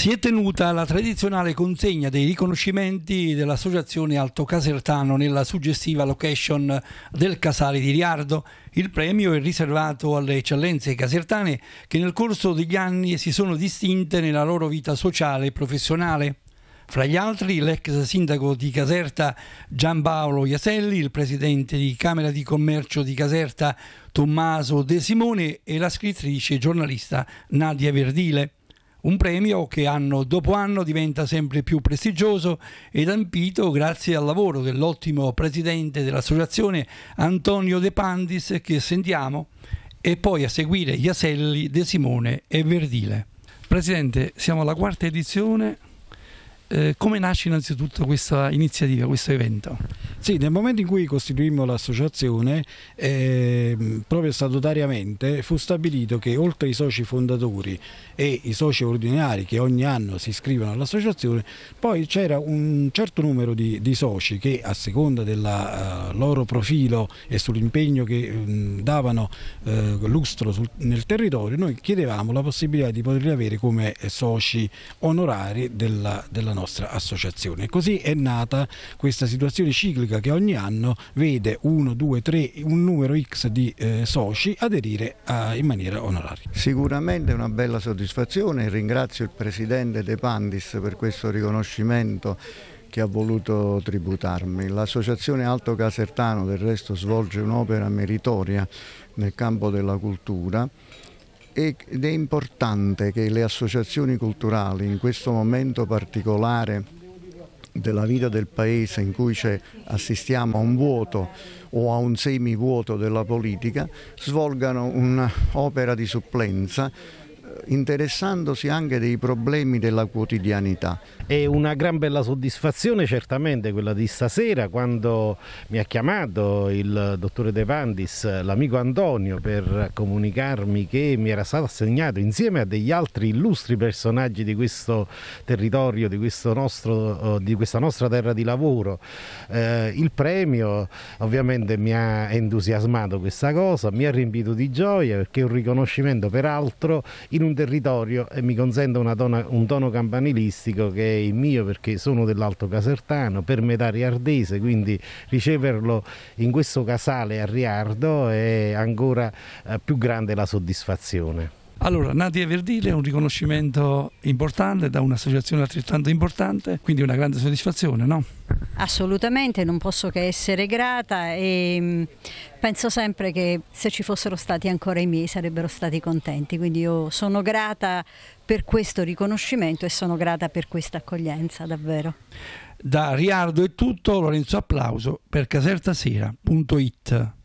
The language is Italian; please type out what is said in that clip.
si è tenuta la tradizionale consegna dei riconoscimenti dell'Associazione Alto Casertano nella suggestiva location del Casale di Riardo. Il premio è riservato alle eccellenze casertane che nel corso degli anni si sono distinte nella loro vita sociale e professionale. Fra gli altri l'ex sindaco di Caserta Giampaolo Iaselli, il presidente di Camera di Commercio di Caserta Tommaso De Simone e la scrittrice e giornalista Nadia Verdile. Un premio che anno dopo anno diventa sempre più prestigioso ed ampito grazie al lavoro dell'ottimo presidente dell'associazione Antonio De Pandis che sentiamo e poi a seguire Iaselli, De Simone e Verdile. Presidente, siamo alla quarta edizione eh, come nasce innanzitutto questa iniziativa, questo evento? Sì, nel momento in cui costituimmo l'associazione, eh, proprio statutariamente fu stabilito che oltre ai soci fondatori e i soci ordinari che ogni anno si iscrivono all'associazione, poi c'era un certo numero di, di, soci che a seconda del uh, eh, loro profilo e sull'impegno che mh, mm, davano uh, lustro sul, nel territorio, noi chiedevamo la possibilità di poterli avere come soci onorari della, della nostra nostra associazione. Così è nata questa situazione ciclica che ogni anno vede 1, 2, 3, un numero X di eh, soci aderire a, in maniera onoraria. Sicuramente è una bella soddisfazione, ringrazio il Presidente De Pandis per questo riconoscimento che ha voluto tributarmi. L'Associazione Alto Casertano del resto svolge un'opera meritoria nel campo della cultura ed è importante che le associazioni culturali in questo momento particolare della vita del paese in cui assistiamo a un vuoto o a un semivuoto della politica, svolgano un'opera di supplenza interessandosi anche dei problemi della quotidianità. È una gran bella soddisfazione certamente quella di stasera quando mi ha chiamato il dottore De Vandis, l'amico Antonio, per comunicarmi che mi era stato assegnato insieme a degli altri illustri personaggi di questo territorio, di, questo nostro, eh, di questa nostra terra di lavoro, eh, il premio ovviamente mi ha entusiasmato questa cosa, mi ha riempito di gioia perché è un riconoscimento peraltro in un territorio e mi consente un tono campanilistico che è il mio perché sono dell'Alto Casertano, per metà riardese, quindi riceverlo in questo casale a Riardo è ancora eh, più grande la soddisfazione. Allora, Nadia Verdile è un riconoscimento importante da un'associazione altrettanto importante, quindi una grande soddisfazione, no? Assolutamente, non posso che essere grata e mm, penso sempre che se ci fossero stati ancora i miei sarebbero stati contenti, quindi io sono grata per questo riconoscimento e sono grata per questa accoglienza, davvero. Da Riardo è tutto, Lorenzo Applauso per casertasera.it